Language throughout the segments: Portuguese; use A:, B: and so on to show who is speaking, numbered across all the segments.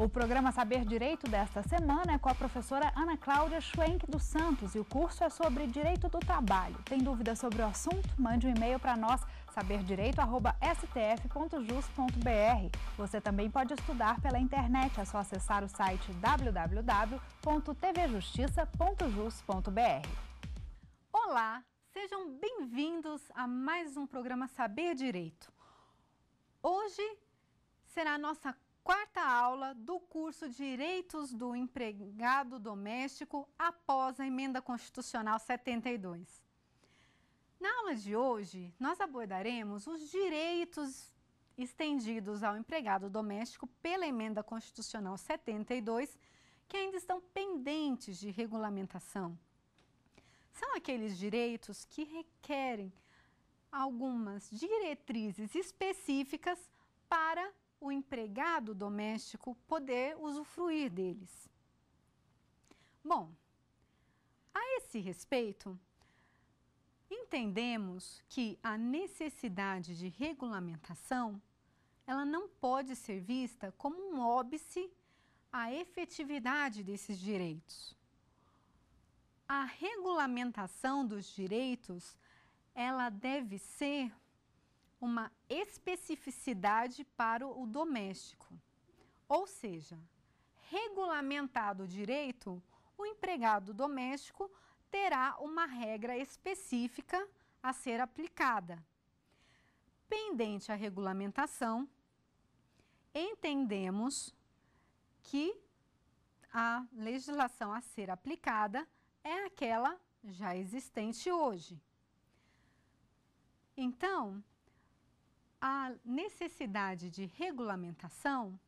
A: O programa Saber Direito desta semana é com a professora Ana Cláudia Schwenk dos Santos e o curso é sobre Direito do Trabalho. Tem dúvidas sobre o assunto? Mande um e-mail para nós, saberdireito.stf.jus.br. Você também pode estudar pela internet, é só acessar o site www.tvjustiça.jus.br. Olá, sejam bem-vindos a mais um programa Saber Direito. Hoje será a nossa quarta aula do curso Direitos do Empregado Doméstico após a Emenda Constitucional 72. Na aula de hoje, nós abordaremos os direitos estendidos ao empregado doméstico pela Emenda Constitucional 72, que ainda estão pendentes de regulamentação. São aqueles direitos que requerem algumas diretrizes específicas para o empregado doméstico poder usufruir deles. Bom, a esse respeito, entendemos que a necessidade de regulamentação ela não pode ser vista como um óbice à efetividade desses direitos. A regulamentação dos direitos ela deve ser uma especificidade para o doméstico. Ou seja, regulamentado o direito, o empregado doméstico terá uma regra específica a ser aplicada. Pendente à regulamentação, entendemos que a legislação a ser aplicada é aquela já existente hoje. Então, a necessidade de regulamentação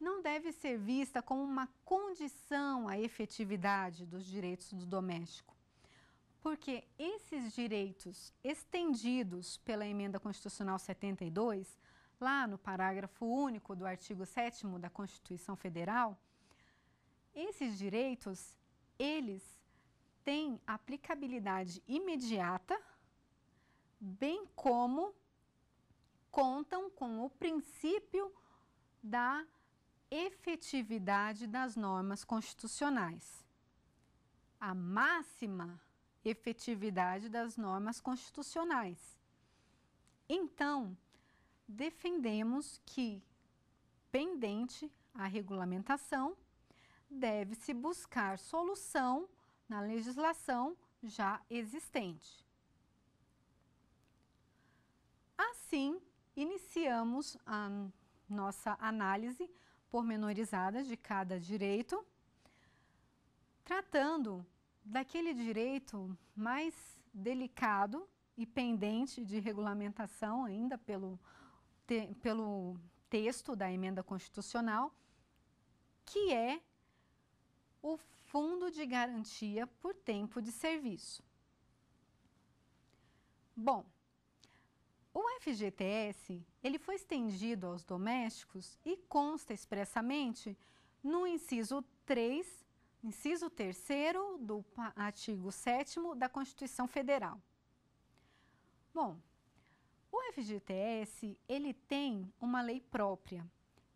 A: não deve ser vista como uma condição à efetividade dos direitos do doméstico, porque esses direitos estendidos pela Emenda Constitucional 72, lá no parágrafo único do artigo 7 da Constituição Federal, esses direitos, eles têm aplicabilidade imediata, bem como contam com o princípio da efetividade das normas constitucionais. A máxima efetividade das normas constitucionais. Então, defendemos que, pendente a regulamentação, deve-se buscar solução na legislação já existente. Assim, Iniciamos a nossa análise pormenorizada de cada direito, tratando daquele direito mais delicado e pendente de regulamentação ainda pelo, te, pelo texto da emenda constitucional, que é o Fundo de Garantia por Tempo de Serviço. Bom, o FGTS, ele foi estendido aos domésticos e consta expressamente no inciso 3, inciso 3 do artigo 7 da Constituição Federal. Bom, o FGTS, ele tem uma lei própria,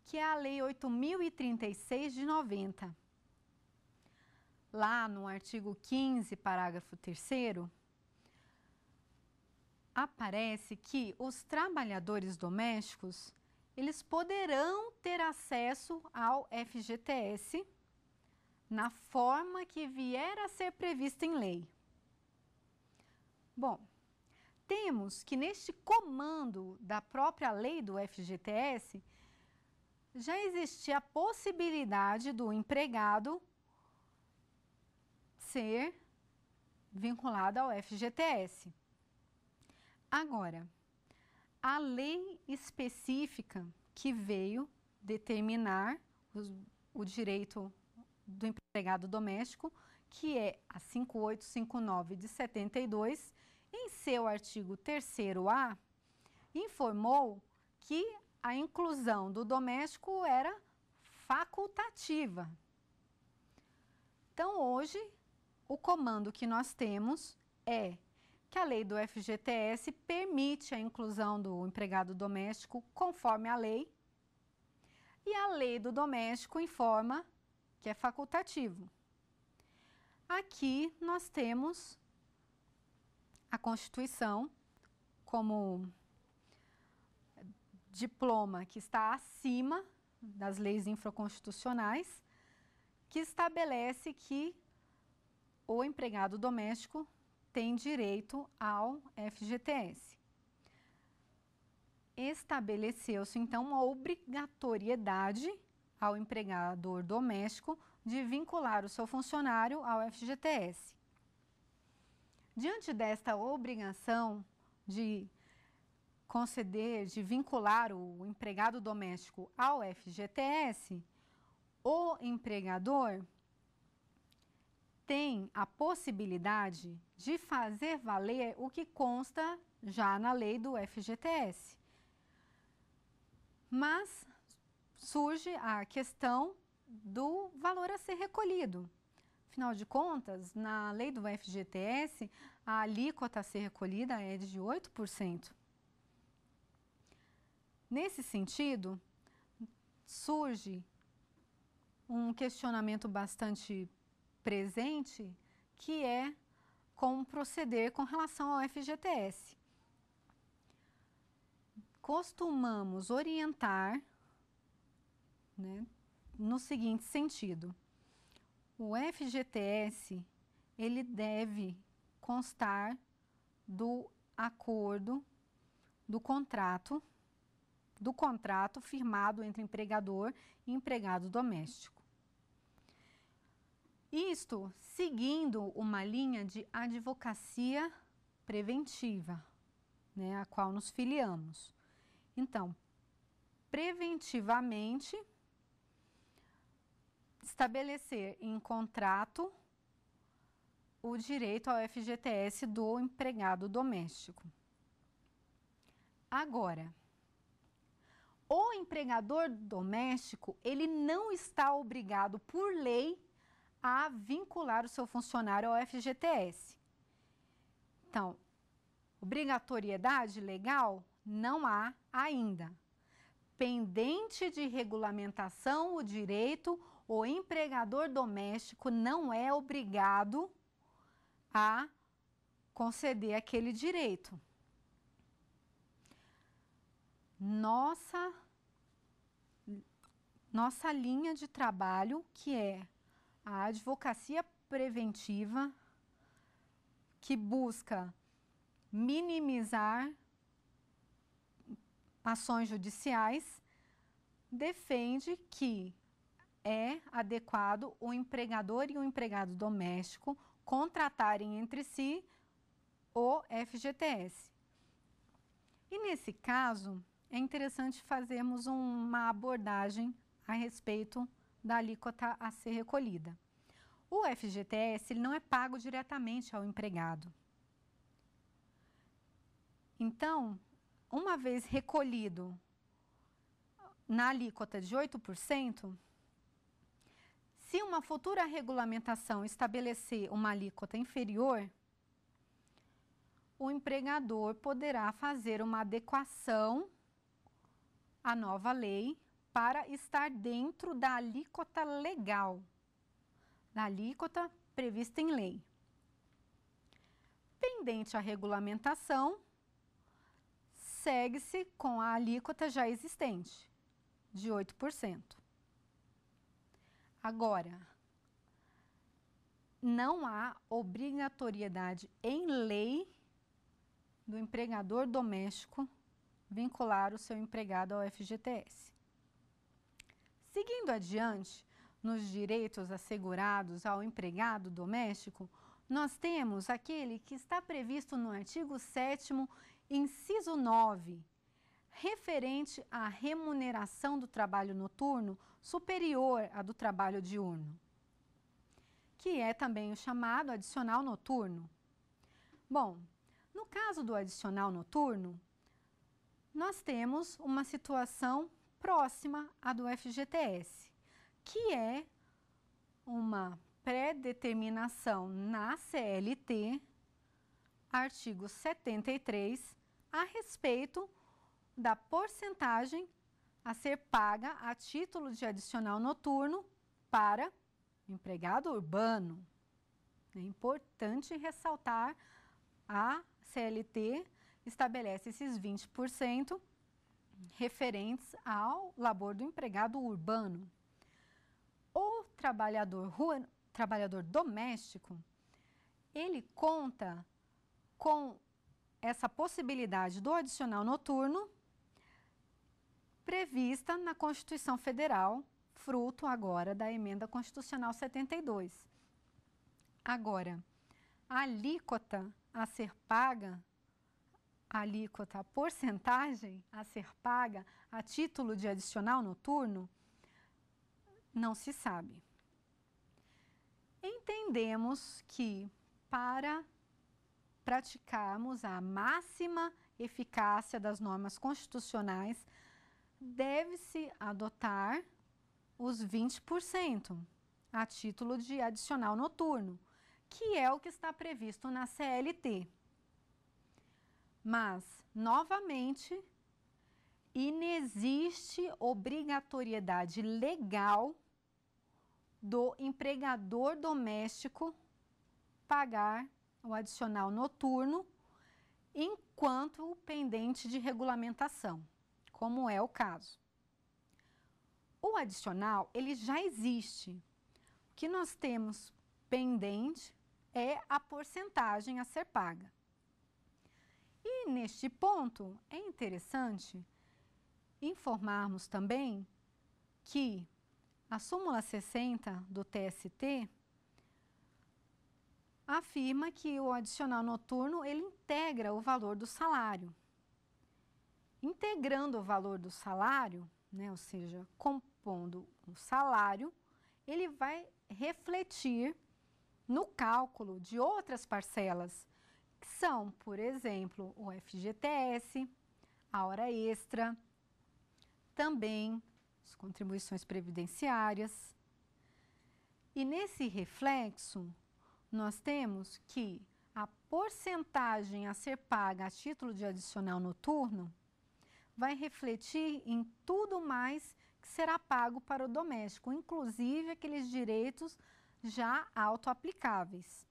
A: que é a Lei 8036 de 90. Lá no artigo 15, parágrafo 3 aparece que os trabalhadores domésticos eles poderão ter acesso ao FGTS na forma que vier a ser prevista em lei. Bom, temos que neste comando da própria lei do FGTS já existia a possibilidade do empregado ser vinculado ao FGTS. Agora, a lei específica que veio determinar os, o direito do empregado doméstico, que é a 5859 de 72, em seu artigo 3A, informou que a inclusão do doméstico era facultativa. Então, hoje, o comando que nós temos é que a lei do FGTS permite a inclusão do empregado doméstico conforme a lei, e a lei do doméstico informa que é facultativo. Aqui nós temos a Constituição como diploma que está acima das leis infraconstitucionais, que estabelece que o empregado doméstico tem direito ao FGTS. Estabeleceu-se, então, uma obrigatoriedade ao empregador doméstico de vincular o seu funcionário ao FGTS. Diante desta obrigação de conceder, de vincular o empregado doméstico ao FGTS, o empregador tem a possibilidade de fazer valer o que consta já na lei do FGTS. Mas surge a questão do valor a ser recolhido. Afinal de contas, na lei do FGTS, a alíquota a ser recolhida é de 8%. Nesse sentido, surge um questionamento bastante presente, que é como proceder com relação ao FGTS. Costumamos orientar né, no seguinte sentido. O FGTS, ele deve constar do acordo, do contrato, do contrato firmado entre empregador e empregado doméstico. Isto seguindo uma linha de advocacia preventiva, né, a qual nos filiamos. Então, preventivamente, estabelecer em contrato o direito ao FGTS do empregado doméstico. Agora, o empregador doméstico, ele não está obrigado por lei a vincular o seu funcionário ao FGTS. Então, obrigatoriedade legal não há ainda. Pendente de regulamentação o direito, o empregador doméstico não é obrigado a conceder aquele direito. Nossa nossa linha de trabalho que é a advocacia preventiva que busca minimizar ações judiciais defende que é adequado o empregador e o empregado doméstico contratarem entre si o FGTS. E nesse caso, é interessante fazermos uma abordagem a respeito da alíquota a ser recolhida. O FGTS ele não é pago diretamente ao empregado. Então, uma vez recolhido na alíquota de 8%, se uma futura regulamentação estabelecer uma alíquota inferior, o empregador poderá fazer uma adequação à nova lei para estar dentro da alíquota legal, da alíquota prevista em lei. Pendente à regulamentação, segue-se com a alíquota já existente, de 8%. Agora, não há obrigatoriedade em lei do empregador doméstico vincular o seu empregado ao FGTS. Seguindo adiante, nos direitos assegurados ao empregado doméstico, nós temos aquele que está previsto no artigo 7, inciso 9, referente à remuneração do trabalho noturno superior à do trabalho diurno, que é também o chamado adicional noturno. Bom, no caso do adicional noturno, nós temos uma situação próxima à do FGTS, que é uma pré-determinação na CLT, artigo 73, a respeito da porcentagem a ser paga a título de adicional noturno para empregado urbano. É importante ressaltar a CLT estabelece esses 20% referentes ao labor do empregado urbano. O trabalhador, rua, trabalhador doméstico, ele conta com essa possibilidade do adicional noturno prevista na Constituição Federal, fruto agora da Emenda Constitucional 72. Agora, a alíquota a ser paga a alíquota, a porcentagem a ser paga a título de adicional noturno, não se sabe. Entendemos que para praticarmos a máxima eficácia das normas constitucionais, deve-se adotar os 20% a título de adicional noturno, que é o que está previsto na CLT. Mas, novamente, inexiste obrigatoriedade legal do empregador doméstico pagar o adicional noturno enquanto pendente de regulamentação, como é o caso. O adicional, ele já existe. O que nós temos pendente é a porcentagem a ser paga. E neste ponto é interessante informarmos também que a súmula 60 do TST afirma que o adicional noturno ele integra o valor do salário. Integrando o valor do salário, né, ou seja, compondo o salário, ele vai refletir no cálculo de outras parcelas que são, por exemplo, o FGTS, a hora extra, também as contribuições previdenciárias. E nesse reflexo, nós temos que a porcentagem a ser paga a título de adicional noturno vai refletir em tudo mais que será pago para o doméstico, inclusive aqueles direitos já autoaplicáveis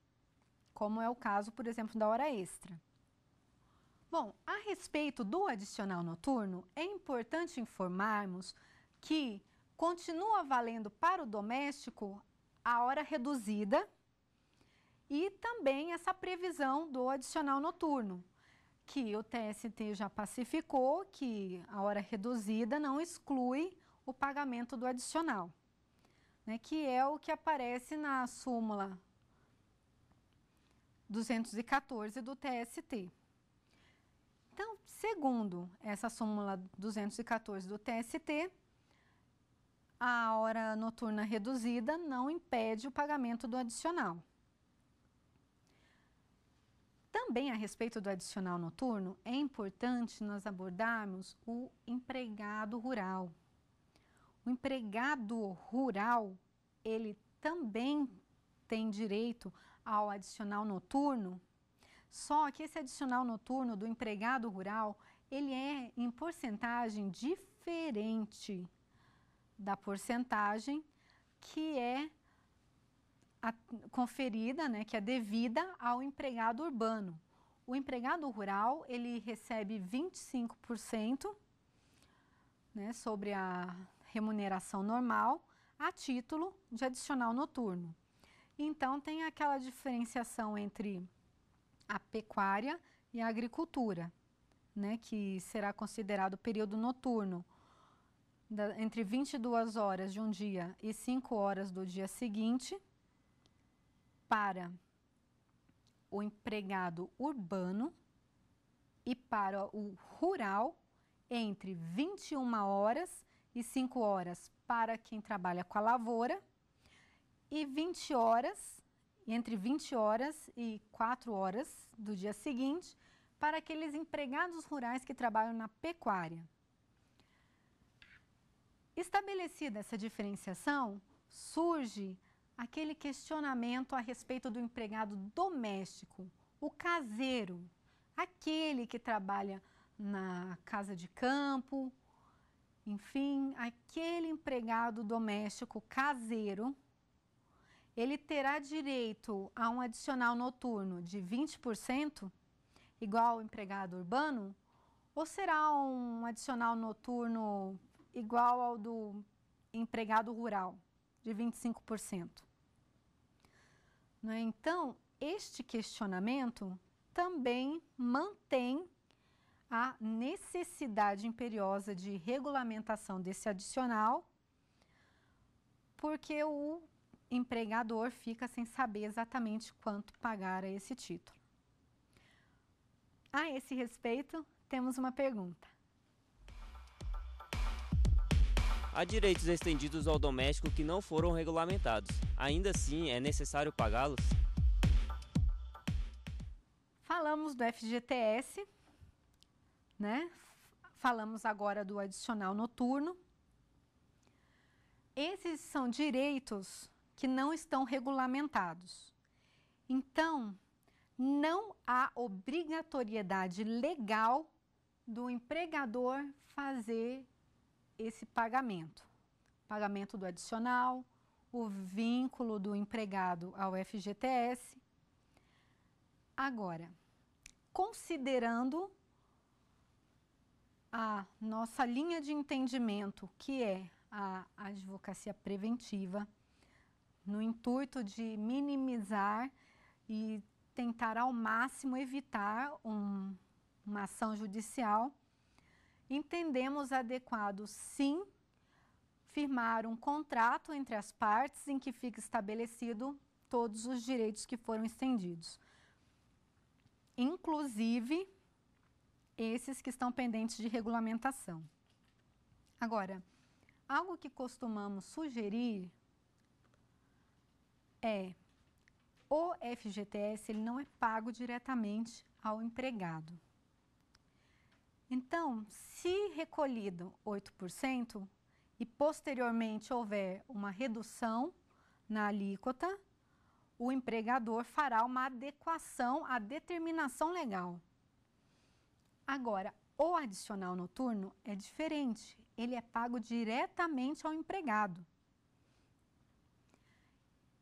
A: como é o caso, por exemplo, da hora extra. Bom, a respeito do adicional noturno, é importante informarmos que continua valendo para o doméstico a hora reduzida e também essa previsão do adicional noturno, que o TST já pacificou que a hora reduzida não exclui o pagamento do adicional, né, que é o que aparece na súmula 214 do TST. Então, segundo essa súmula 214 do TST, a hora noturna reduzida não impede o pagamento do adicional. Também a respeito do adicional noturno, é importante nós abordarmos o empregado rural. O empregado rural, ele também tem direito ao adicional noturno, só que esse adicional noturno do empregado rural, ele é em porcentagem diferente da porcentagem que é a, conferida, né, que é devida ao empregado urbano. O empregado rural, ele recebe 25% né, sobre a remuneração normal a título de adicional noturno. Então, tem aquela diferenciação entre a pecuária e a agricultura, né, que será considerado o período noturno, da, entre 22 horas de um dia e 5 horas do dia seguinte, para o empregado urbano e para o rural entre 21 horas e 5 horas para quem trabalha com a lavoura e 20 horas, entre 20 horas e 4 horas do dia seguinte, para aqueles empregados rurais que trabalham na pecuária. Estabelecida essa diferenciação, surge aquele questionamento a respeito do empregado doméstico, o caseiro, aquele que trabalha na casa de campo, enfim, aquele empregado doméstico caseiro ele terá direito a um adicional noturno de 20%, igual ao empregado urbano, ou será um adicional noturno igual ao do empregado rural, de 25%? É? Então, este questionamento também mantém a necessidade imperiosa de regulamentação desse adicional, porque o empregador fica sem saber exatamente quanto pagar a esse título. A esse respeito, temos uma pergunta. Há direitos estendidos ao doméstico que não foram regulamentados. Ainda assim, é necessário pagá-los? Falamos do FGTS, né? Falamos agora do adicional noturno. Esses são direitos que não estão regulamentados. Então, não há obrigatoriedade legal do empregador fazer esse pagamento. Pagamento do adicional, o vínculo do empregado ao FGTS. Agora, considerando a nossa linha de entendimento, que é a advocacia preventiva, no intuito de minimizar e tentar ao máximo evitar um, uma ação judicial, entendemos adequado, sim, firmar um contrato entre as partes em que fica estabelecido todos os direitos que foram estendidos, inclusive esses que estão pendentes de regulamentação. Agora, algo que costumamos sugerir é o FGTS ele não é pago diretamente ao empregado. Então, se recolhido 8% e posteriormente houver uma redução na alíquota, o empregador fará uma adequação à determinação legal. Agora, o adicional noturno é diferente, ele é pago diretamente ao empregado.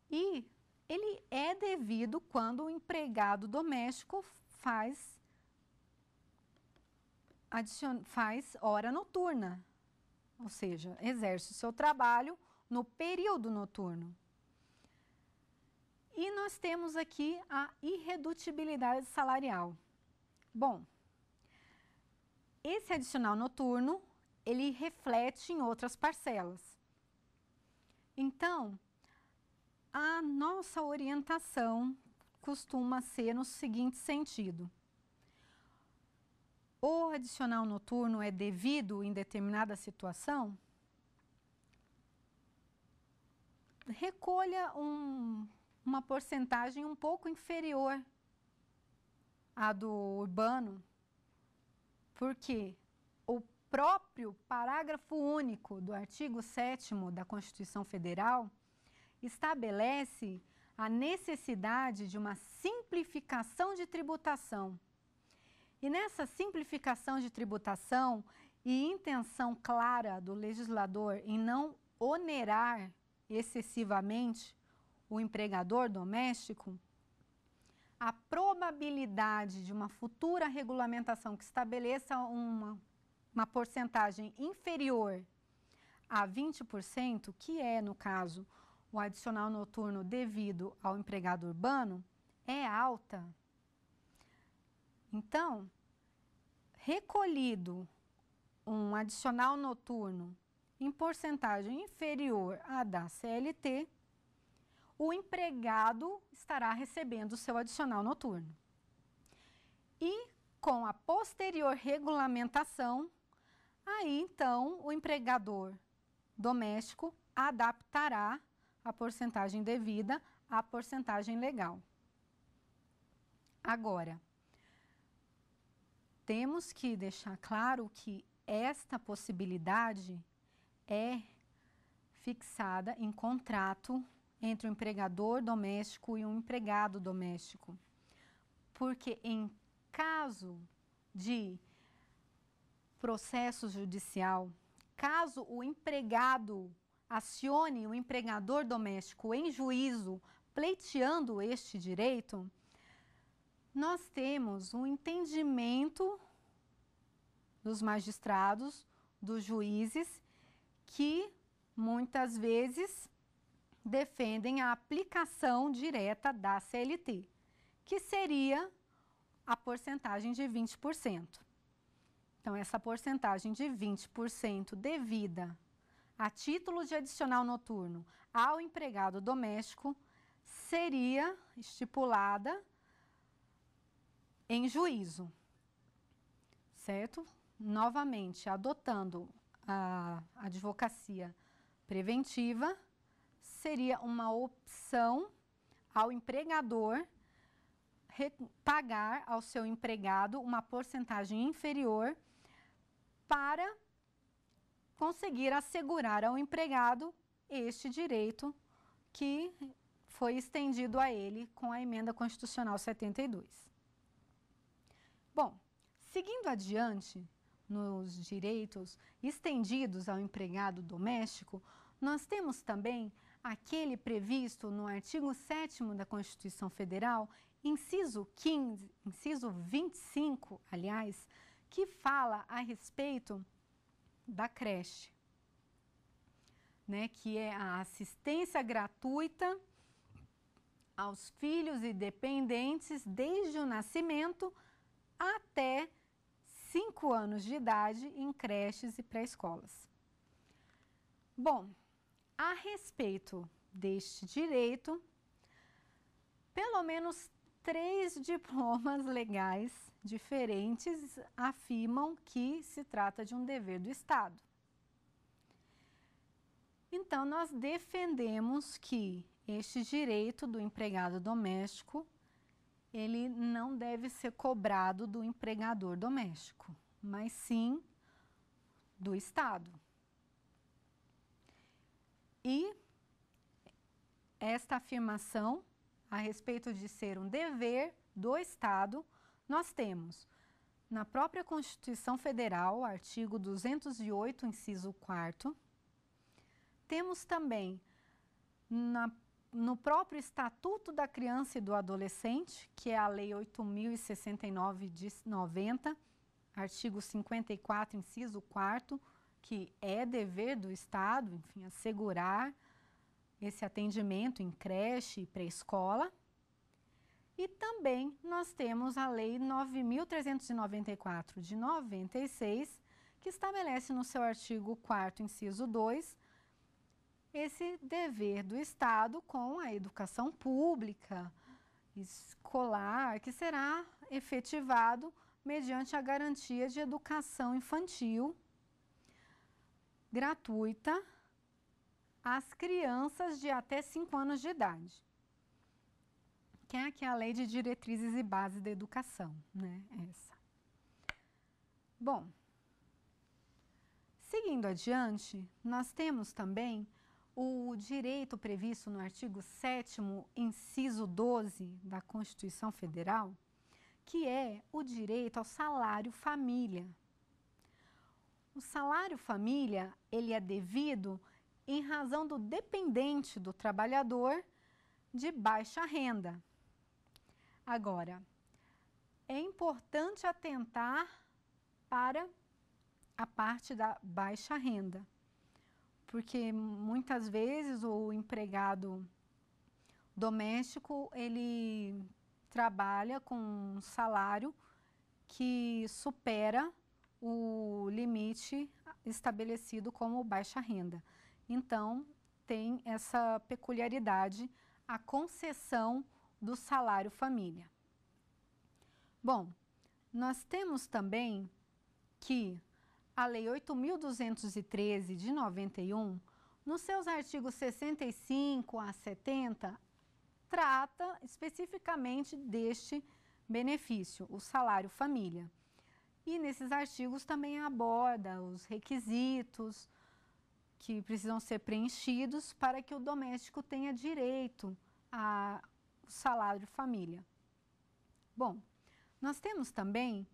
A: E ele é devido quando o empregado doméstico faz, faz hora noturna, ou seja, exerce o seu trabalho no período noturno. E nós temos aqui a irredutibilidade salarial. Bom, esse adicional noturno, ele reflete em outras parcelas. Então, a nossa orientação costuma ser no seguinte sentido. O adicional noturno é devido em determinada situação? Recolha um, uma porcentagem um pouco inferior à do urbano, porque o próprio parágrafo único do artigo 7 da Constituição Federal estabelece a necessidade de uma simplificação de tributação. E nessa simplificação de tributação e intenção clara do legislador em não onerar excessivamente o empregador doméstico, a probabilidade de uma futura regulamentação que estabeleça uma, uma porcentagem inferior a 20%, que é, no caso, o adicional noturno devido ao empregado urbano é alta. Então, recolhido um adicional noturno em porcentagem inferior à da CLT, o empregado estará recebendo o seu adicional noturno. E com a posterior regulamentação, aí então o empregador doméstico adaptará a porcentagem devida à porcentagem legal. Agora, temos que deixar claro que esta possibilidade é fixada em contrato entre o empregador doméstico e o empregado doméstico. Porque em caso de processo judicial, caso o empregado acione o empregador doméstico em juízo, pleiteando este direito, nós temos um entendimento dos magistrados, dos juízes, que muitas vezes defendem a aplicação direta da CLT, que seria a porcentagem de 20%. Então, essa porcentagem de 20% devida a título de adicional noturno ao empregado doméstico seria estipulada em juízo, certo? Novamente, adotando a advocacia preventiva, seria uma opção ao empregador pagar ao seu empregado uma porcentagem inferior para conseguir assegurar ao empregado este direito que foi estendido a ele com a Emenda Constitucional 72. Bom, seguindo adiante nos direitos estendidos ao empregado doméstico, nós temos também aquele previsto no artigo 7 da Constituição Federal, inciso 15, inciso 25, aliás, que fala a respeito da creche, né, que é a assistência gratuita aos filhos e dependentes desde o nascimento até 5 anos de idade em creches e pré-escolas. Bom, a respeito deste direito, pelo menos três diplomas legais diferentes afirmam que se trata de um dever do Estado. Então, nós defendemos que este direito do empregado doméstico ele não deve ser cobrado do empregador doméstico, mas sim do Estado. E esta afirmação a respeito de ser um dever do Estado, nós temos na própria Constituição Federal, artigo 208, inciso 4, temos também na, no próprio Estatuto da Criança e do Adolescente, que é a Lei 8.069 de 90, artigo 54, inciso 4, que é dever do Estado, enfim, assegurar esse atendimento em creche e pré-escola. E também nós temos a Lei 9.394 de 96, que estabelece no seu artigo 4º, inciso 2, esse dever do Estado com a educação pública, escolar, que será efetivado mediante a garantia de educação infantil gratuita às crianças de até 5 anos de idade. Que é aqui é a Lei de Diretrizes e Bases da Educação, né? É essa. Bom, seguindo adiante, nós temos também o direito previsto no artigo 7 inciso 12 da Constituição Federal, que é o direito ao salário família. O salário família, ele é devido em razão do dependente do trabalhador de baixa renda. Agora, é importante atentar para a parte da baixa renda, porque muitas vezes o empregado doméstico ele trabalha com um salário que supera o limite estabelecido como baixa renda. Então, tem essa peculiaridade a concessão do salário família. Bom, nós temos também que a Lei 8.213 de 91, nos seus artigos 65 a 70, trata especificamente deste benefício, o salário família. E nesses artigos também aborda os requisitos, que precisam ser preenchidos para que o doméstico tenha direito ao salário família. Bom, nós temos também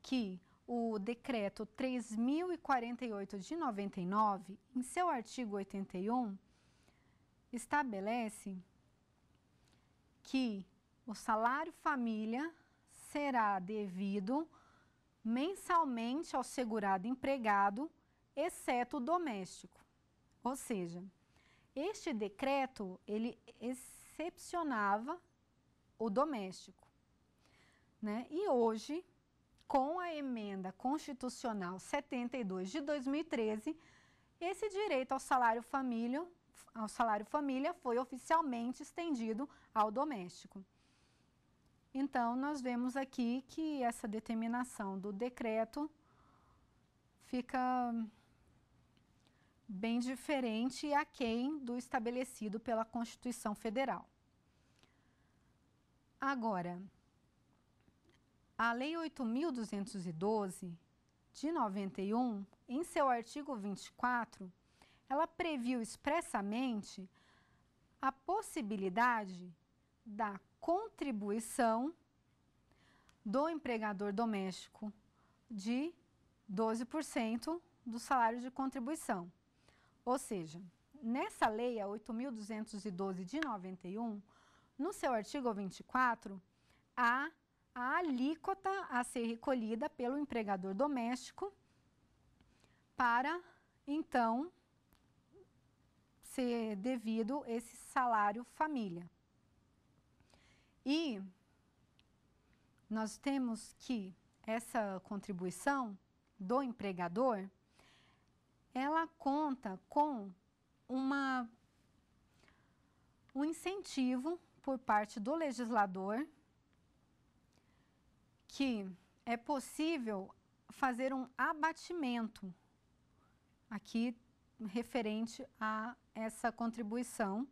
A: que o decreto 3048 de 99, em seu artigo 81, estabelece que o salário família será devido mensalmente ao segurado empregado, exceto o doméstico. Ou seja, este decreto, ele excepcionava o doméstico. Né? E hoje, com a emenda constitucional 72 de 2013, esse direito ao salário família, ao salário família foi oficialmente estendido ao doméstico. Então, nós vemos aqui que essa determinação do decreto fica bem diferente e aquém do estabelecido pela Constituição Federal. Agora, a Lei 8.212, de 91, em seu artigo 24, ela previu expressamente a possibilidade da contribuição do empregador doméstico de 12% do salário de contribuição. Ou seja, nessa lei, a 8.212 de 91, no seu artigo 24, há a alíquota a ser recolhida pelo empregador doméstico para, então, ser devido esse salário família. E nós temos que essa contribuição do empregador ela conta com uma, um incentivo por parte do legislador que é possível fazer um abatimento aqui referente a essa contribuição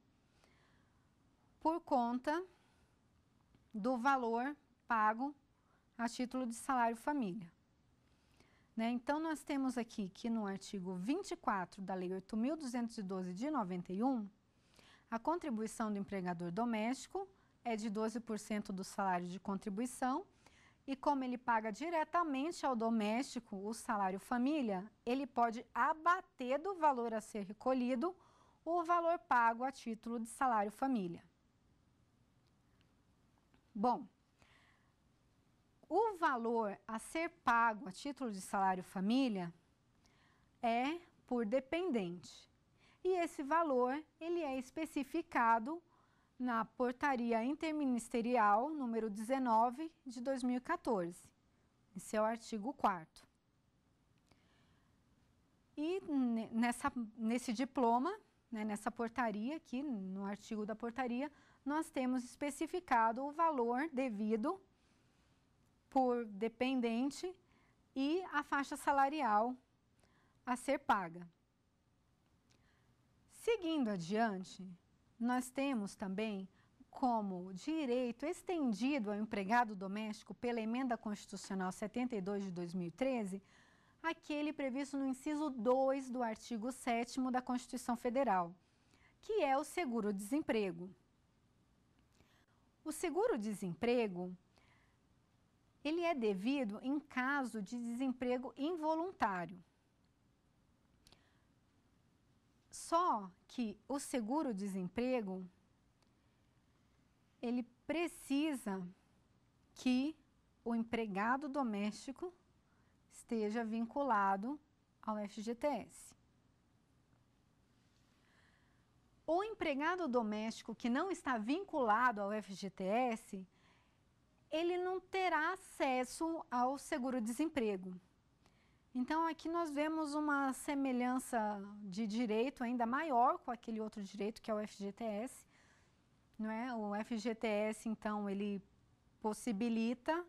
A: por conta do valor pago a título de salário família. Né? Então, nós temos aqui que no artigo 24 da Lei 8.212 de 91, a contribuição do empregador doméstico é de 12% do salário de contribuição e como ele paga diretamente ao doméstico o salário família, ele pode abater do valor a ser recolhido o valor pago a título de salário família. Bom, o valor a ser pago a título de salário família é por dependente. E esse valor, ele é especificado na portaria interministerial número 19 de 2014, é o artigo 4 E nessa, nesse diploma, né, nessa portaria aqui, no artigo da portaria, nós temos especificado o valor devido por dependente e a faixa salarial a ser paga. Seguindo adiante, nós temos também como direito estendido ao empregado doméstico pela Emenda Constitucional 72 de 2013 aquele previsto no inciso 2 do artigo 7 da Constituição Federal, que é o seguro-desemprego. O seguro-desemprego ele é devido em caso de desemprego involuntário. Só que o seguro-desemprego ele precisa que o empregado doméstico esteja vinculado ao FGTS. O empregado doméstico que não está vinculado ao FGTS ele não terá acesso ao seguro-desemprego. Então, aqui nós vemos uma semelhança de direito ainda maior com aquele outro direito, que é o FGTS. Não é? O FGTS, então, ele possibilita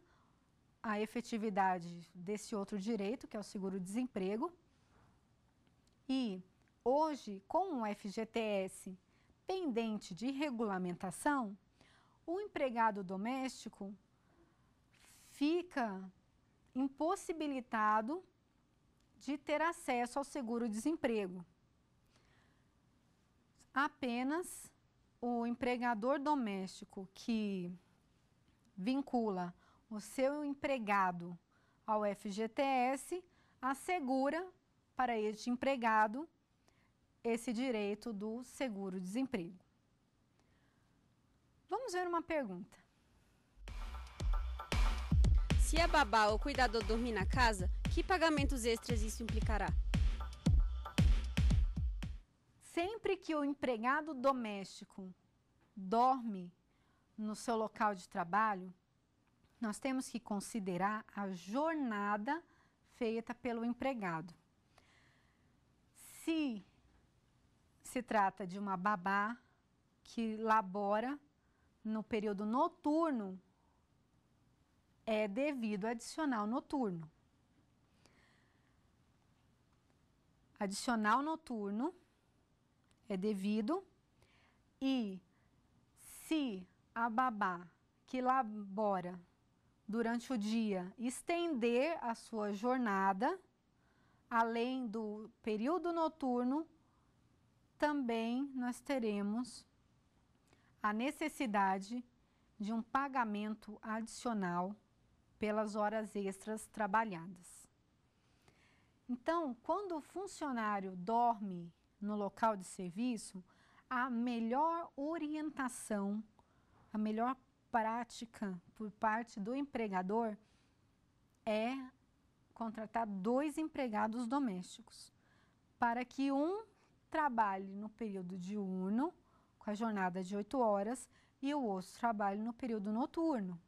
A: a efetividade desse outro direito, que é o seguro-desemprego. E hoje, com o FGTS pendente de regulamentação, o empregado doméstico fica impossibilitado de ter acesso ao seguro-desemprego. Apenas o empregador doméstico que vincula o seu empregado ao FGTS assegura para este empregado esse direito do seguro-desemprego. Vamos ver uma pergunta. Se a é babá ou cuidador dormir na casa, que pagamentos extras isso implicará? Sempre que o empregado doméstico dorme no seu local de trabalho, nós temos que considerar a jornada feita pelo empregado. Se se trata de uma babá que labora no período noturno é devido ao adicional noturno. Adicional noturno é devido e se a babá que labora durante o dia estender a sua jornada, além do período noturno, também nós teremos a necessidade de um pagamento adicional pelas horas extras trabalhadas. Então, quando o funcionário dorme no local de serviço, a melhor orientação, a melhor prática por parte do empregador é contratar dois empregados domésticos, para que um trabalhe no período diurno, com a jornada de 8 horas, e o outro trabalhe no período noturno,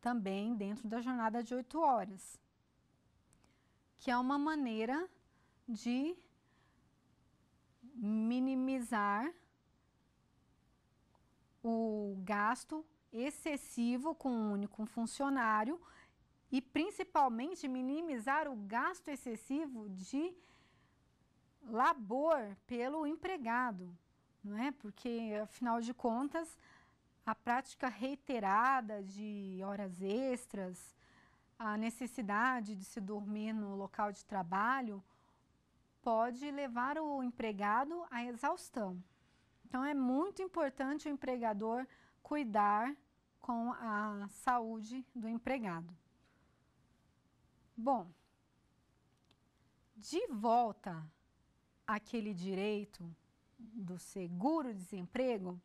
A: também dentro da jornada de oito horas, que é uma maneira de minimizar o gasto excessivo com um único funcionário e principalmente minimizar o gasto excessivo de labor pelo empregado, não é? Porque afinal de contas, a prática reiterada de horas extras, a necessidade de se dormir no local de trabalho, pode levar o empregado à exaustão. Então, é muito importante o empregador cuidar com a saúde do empregado. Bom, de volta àquele direito do seguro-desemprego,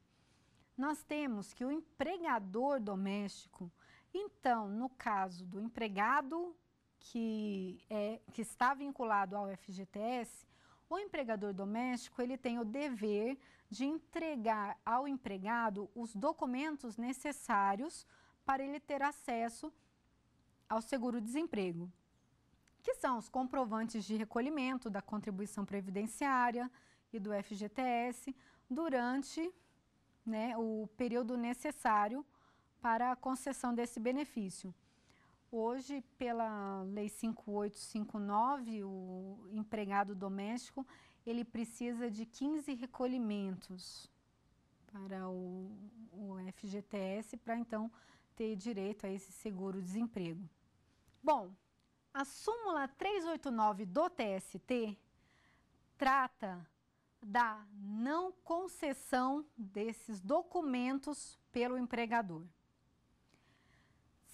A: nós temos que o empregador doméstico, então, no caso do empregado que, é, que está vinculado ao FGTS, o empregador doméstico ele tem o dever de entregar ao empregado os documentos necessários para ele ter acesso ao seguro-desemprego, que são os comprovantes de recolhimento da contribuição previdenciária e do FGTS durante né, o período necessário para a concessão desse benefício. Hoje, pela Lei 5859, o empregado doméstico, ele precisa de 15 recolhimentos para o, o FGTS, para então ter direito a esse seguro-desemprego. Bom, a súmula 389 do TST trata da não concessão desses documentos pelo empregador.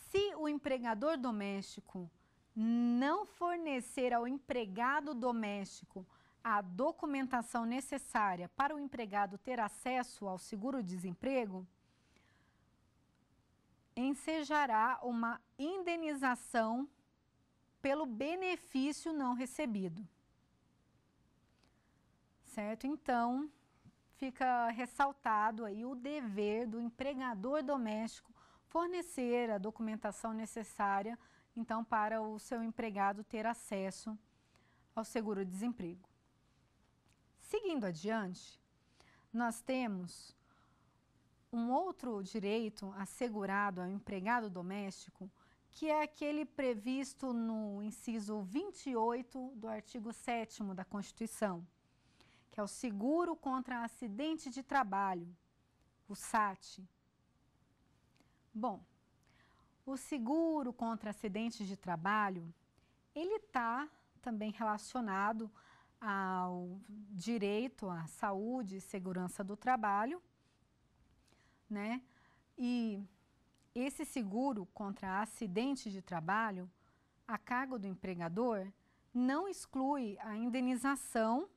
A: Se o empregador doméstico não fornecer ao empregado doméstico a documentação necessária para o empregado ter acesso ao seguro-desemprego, ensejará uma indenização pelo benefício não recebido certo? Então, fica ressaltado aí o dever do empregador doméstico fornecer a documentação necessária, então, para o seu empregado ter acesso ao seguro-desemprego. Seguindo adiante, nós temos um outro direito assegurado ao empregado doméstico, que é aquele previsto no inciso 28 do artigo 7 da Constituição que é o Seguro contra Acidente de Trabalho, o SAT. Bom, o seguro contra acidente de trabalho, ele está também relacionado ao direito à saúde e segurança do trabalho, né? E esse seguro contra acidente de trabalho, a cargo do empregador, não exclui a indenização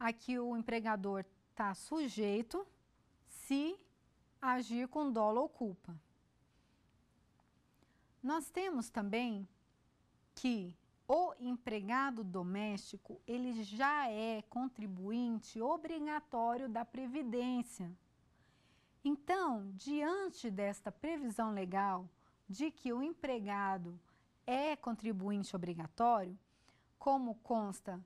A: a que o empregador está sujeito se agir com dolo ou culpa. Nós temos também que o empregado doméstico ele já é contribuinte obrigatório da previdência. Então, diante desta previsão legal de que o empregado é contribuinte obrigatório, como consta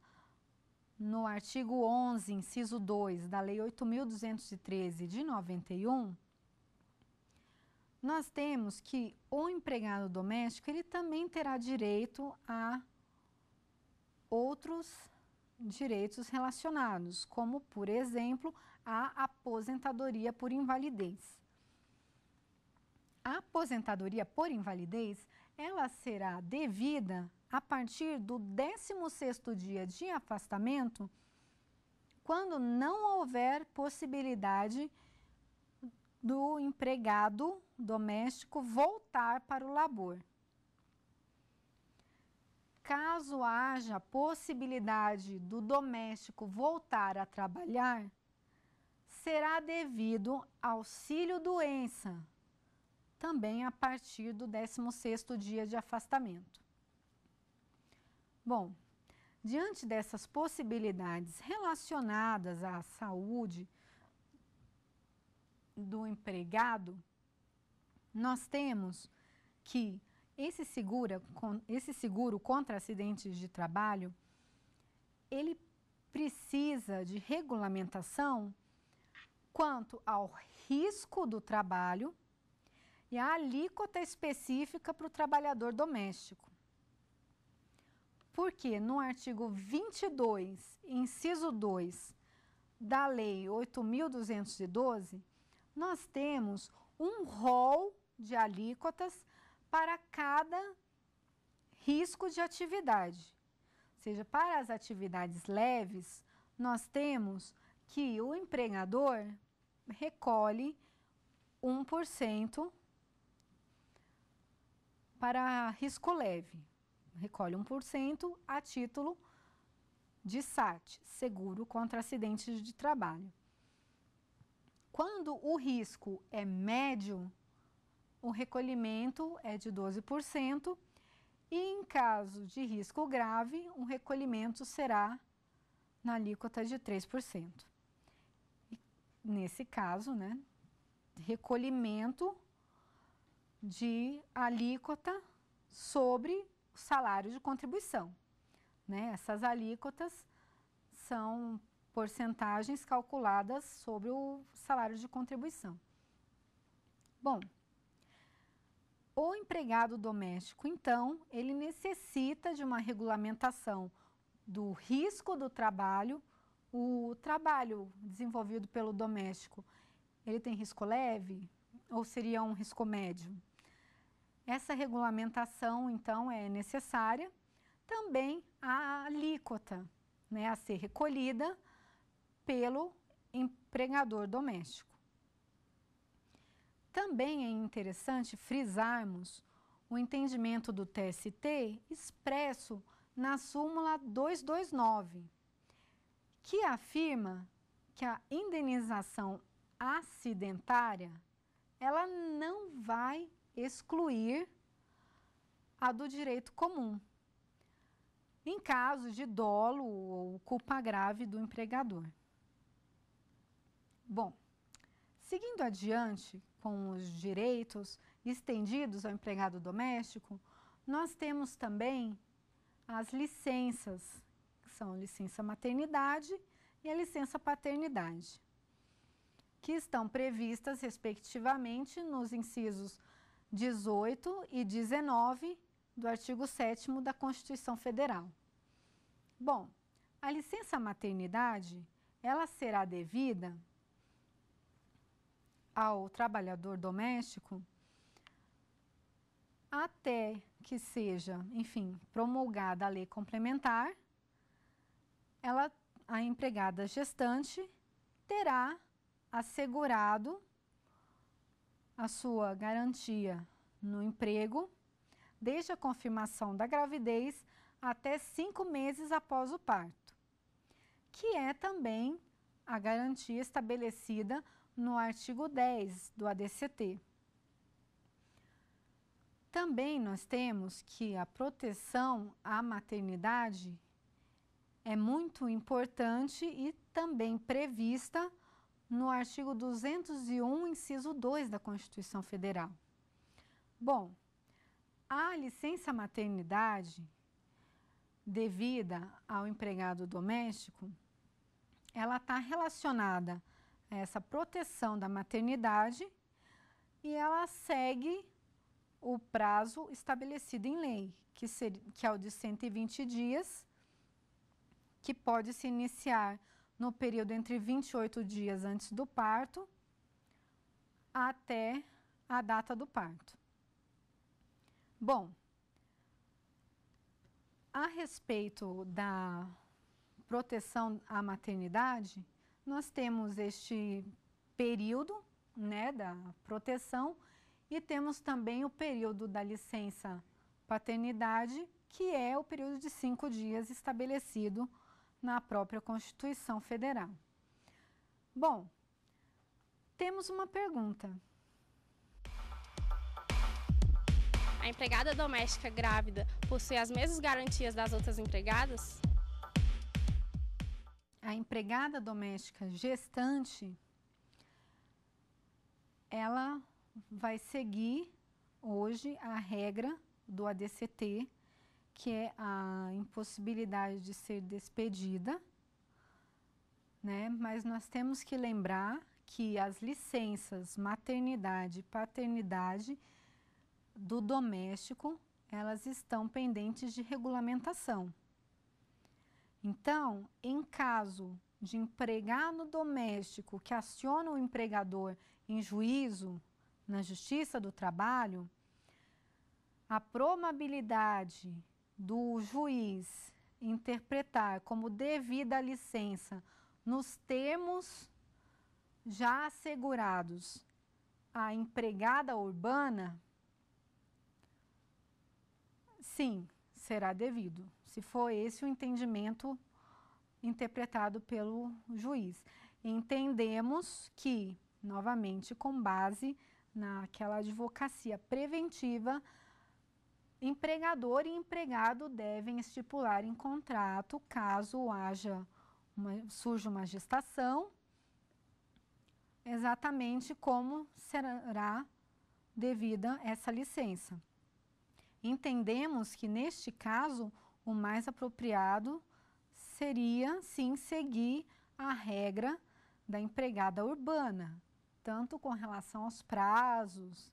A: no artigo 11, inciso 2 da Lei 8.213 de 91, nós temos que o empregado doméstico ele também terá direito a outros direitos relacionados, como, por exemplo, a aposentadoria por invalidez. A aposentadoria por invalidez, ela será devida a partir do 16º dia de afastamento, quando não houver possibilidade do empregado doméstico voltar para o labor. Caso haja possibilidade do doméstico voltar a trabalhar, será devido auxílio doença, também a partir do 16º dia de afastamento. Bom, diante dessas possibilidades relacionadas à saúde do empregado, nós temos que esse, segura, esse seguro contra acidentes de trabalho, ele precisa de regulamentação quanto ao risco do trabalho e a alíquota específica para o trabalhador doméstico. Porque no artigo 22, inciso 2 da Lei 8.212, nós temos um rol de alíquotas para cada risco de atividade. Ou seja, para as atividades leves, nós temos que o empregador recolhe 1% para risco leve recolhe 1% a título de SAT, seguro contra acidentes de trabalho. Quando o risco é médio, o recolhimento é de 12% e em caso de risco grave, o recolhimento será na alíquota de 3%. E nesse caso, né, recolhimento de alíquota sobre salário de contribuição. Né? Essas alíquotas são porcentagens calculadas sobre o salário de contribuição. Bom, o empregado doméstico, então, ele necessita de uma regulamentação do risco do trabalho. O trabalho desenvolvido pelo doméstico, ele tem risco leve ou seria um risco médio? Essa regulamentação, então, é necessária. Também a alíquota né, a ser recolhida pelo empregador doméstico. Também é interessante frisarmos o entendimento do TST expresso na súmula 229, que afirma que a indenização acidentária ela não vai excluir a do direito comum, em casos de dolo ou culpa grave do empregador. Bom, seguindo adiante com os direitos estendidos ao empregado doméstico, nós temos também as licenças, que são a licença maternidade e a licença paternidade, que estão previstas, respectivamente, nos incisos 18 e 19 do artigo 7 da Constituição Federal. Bom, a licença maternidade, ela será devida ao trabalhador doméstico até que seja, enfim, promulgada a lei complementar, ela, a empregada gestante terá assegurado a sua garantia no emprego desde a confirmação da gravidez até cinco meses após o parto, que é também a garantia estabelecida no artigo 10 do ADCT. Também nós temos que a proteção à maternidade é muito importante e também prevista no artigo 201, inciso 2 da Constituição Federal. Bom, a licença maternidade devida ao empregado doméstico, ela está relacionada a essa proteção da maternidade e ela segue o prazo estabelecido em lei, que, ser, que é o de 120 dias, que pode se iniciar no período entre 28 dias antes do parto até a data do parto. Bom, a respeito da proteção à maternidade, nós temos este período né, da proteção e temos também o período da licença paternidade, que é o período de cinco dias estabelecido na própria Constituição Federal. Bom, temos uma pergunta. A empregada doméstica grávida possui as mesmas garantias das outras empregadas? A empregada doméstica gestante, ela vai seguir hoje a regra do ADCT que é a impossibilidade de ser despedida, né? mas nós temos que lembrar que as licenças maternidade e paternidade do doméstico, elas estão pendentes de regulamentação. Então, em caso de empregado doméstico que aciona o empregador em juízo na Justiça do Trabalho, a probabilidade do juiz interpretar como devida a licença nos termos já assegurados à empregada urbana, sim, será devido, se for esse o entendimento interpretado pelo juiz. Entendemos que, novamente, com base naquela advocacia preventiva, Empregador e empregado devem estipular em contrato caso haja uma, surja uma gestação, exatamente como será devida essa licença. Entendemos que neste caso o mais apropriado seria sim seguir a regra da empregada urbana, tanto com relação aos prazos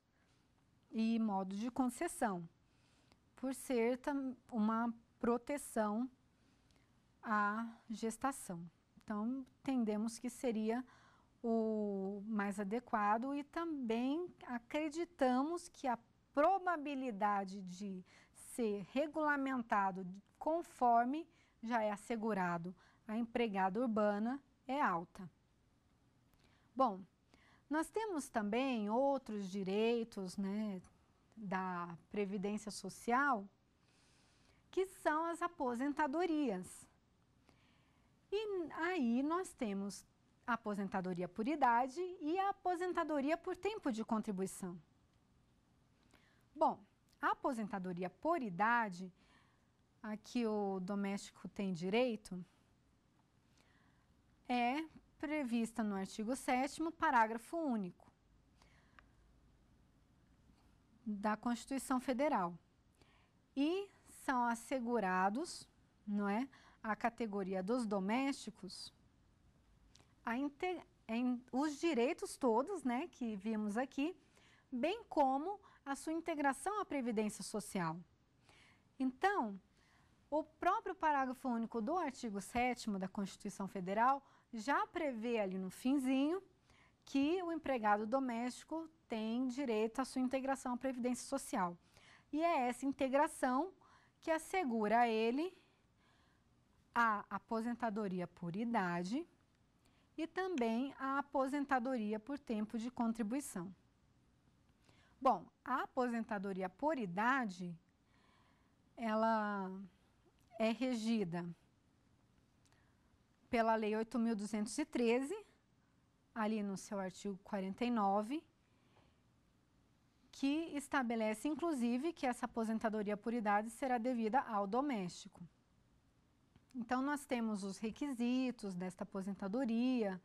A: e modos de concessão por ser uma proteção à gestação. Então, entendemos que seria o mais adequado e também acreditamos que a probabilidade de ser regulamentado conforme já é assegurado a empregada urbana é alta. Bom, nós temos também outros direitos, né, da Previdência Social, que são as aposentadorias. E aí nós temos a aposentadoria por idade e a aposentadoria por tempo de contribuição. Bom, a aposentadoria por idade, a que o doméstico tem direito, é prevista no artigo 7 parágrafo único da Constituição Federal. E são assegurados, não é, a categoria dos domésticos, a em, os direitos todos, né, que vimos aqui, bem como a sua integração à Previdência Social. Então, o próprio parágrafo único do artigo 7 da Constituição Federal já prevê ali no finzinho que o empregado doméstico tem direito à sua integração à Previdência Social. E é essa integração que assegura a ele a aposentadoria por idade e também a aposentadoria por tempo de contribuição. Bom, a aposentadoria por idade, ela é regida pela Lei 8.213, ali no seu artigo 49, que estabelece, inclusive, que essa aposentadoria por idade será devida ao doméstico. Então, nós temos os requisitos desta aposentadoria,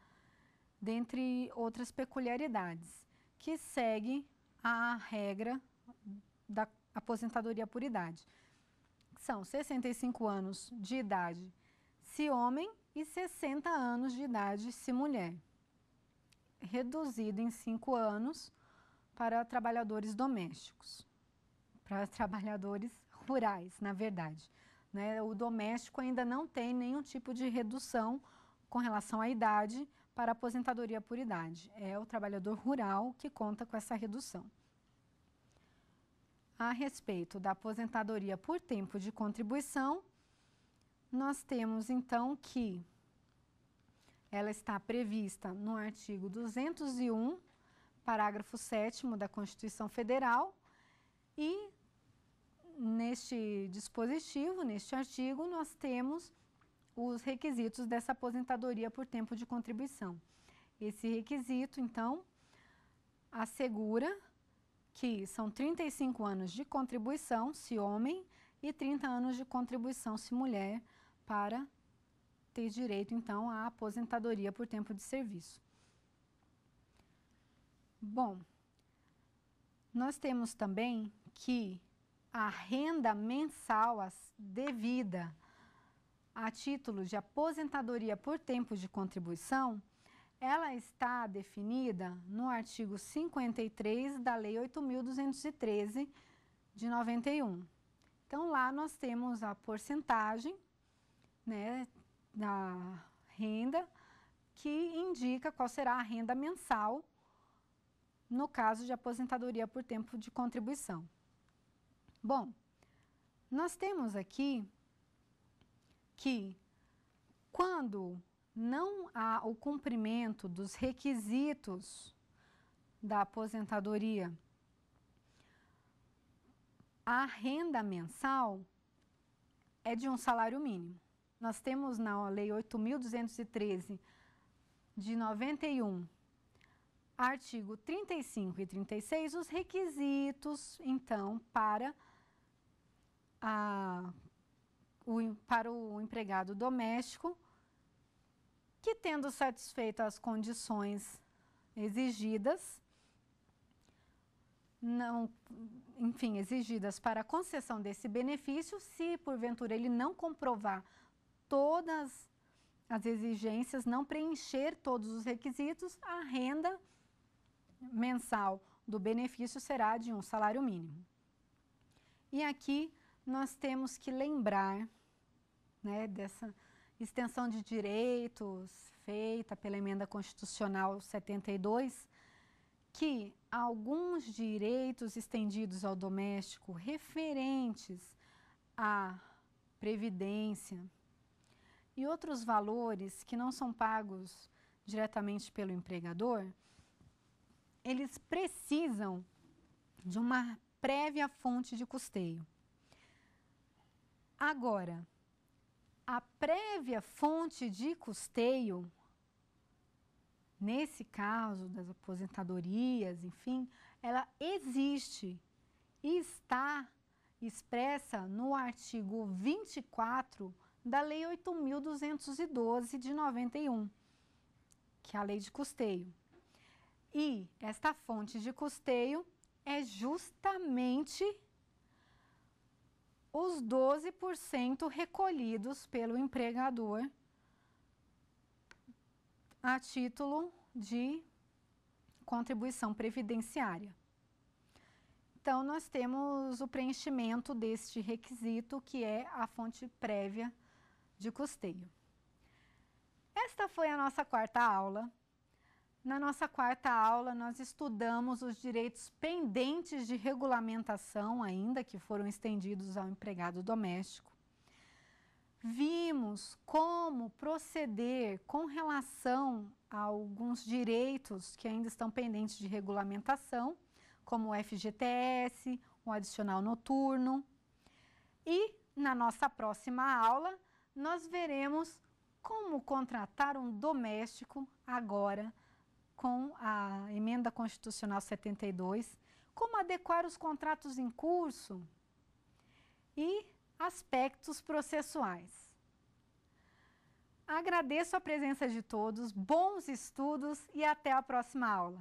A: dentre outras peculiaridades, que segue a regra da aposentadoria por idade. São 65 anos de idade se homem e 60 anos de idade se mulher, reduzido em 5 anos para trabalhadores domésticos, para trabalhadores rurais, na verdade. Né? O doméstico ainda não tem nenhum tipo de redução com relação à idade para aposentadoria por idade. É o trabalhador rural que conta com essa redução. A respeito da aposentadoria por tempo de contribuição, nós temos então que ela está prevista no artigo 201 parágrafo 7 da Constituição Federal e neste dispositivo, neste artigo, nós temos os requisitos dessa aposentadoria por tempo de contribuição. Esse requisito, então, assegura que são 35 anos de contribuição se homem e 30 anos de contribuição se mulher para ter direito, então, à aposentadoria por tempo de serviço. Bom, nós temos também que a renda mensal devida a título de aposentadoria por tempo de contribuição, ela está definida no artigo 53 da Lei 8.213 de 91. Então, lá nós temos a porcentagem né, da renda que indica qual será a renda mensal no caso de aposentadoria por tempo de contribuição. Bom, nós temos aqui que quando não há o cumprimento dos requisitos da aposentadoria, a renda mensal é de um salário mínimo. Nós temos na Lei 8.213 de 91 artigo 35 e 36, os requisitos, então, para, a, o, para o empregado doméstico que, tendo satisfeito as condições exigidas, não, enfim, exigidas para a concessão desse benefício, se porventura ele não comprovar todas as exigências, não preencher todos os requisitos, a renda mensal do benefício será de um salário mínimo. E aqui nós temos que lembrar né, dessa extensão de direitos feita pela emenda constitucional 72, que alguns direitos estendidos ao doméstico referentes à previdência e outros valores que não são pagos diretamente pelo empregador, eles precisam de uma prévia fonte de custeio. Agora, a prévia fonte de custeio, nesse caso das aposentadorias, enfim, ela existe e está expressa no artigo 24 da Lei 8.212 de 91, que é a Lei de Custeio. E esta fonte de custeio é justamente os 12% recolhidos pelo empregador a título de contribuição previdenciária. Então, nós temos o preenchimento deste requisito, que é a fonte prévia de custeio. Esta foi a nossa quarta aula na nossa quarta aula, nós estudamos os direitos pendentes de regulamentação ainda, que foram estendidos ao empregado doméstico. Vimos como proceder com relação a alguns direitos que ainda estão pendentes de regulamentação, como o FGTS, o adicional noturno. E na nossa próxima aula, nós veremos como contratar um doméstico agora, com a Emenda Constitucional 72, como adequar os contratos em curso e aspectos processuais. Agradeço a presença de todos, bons estudos e até a próxima aula.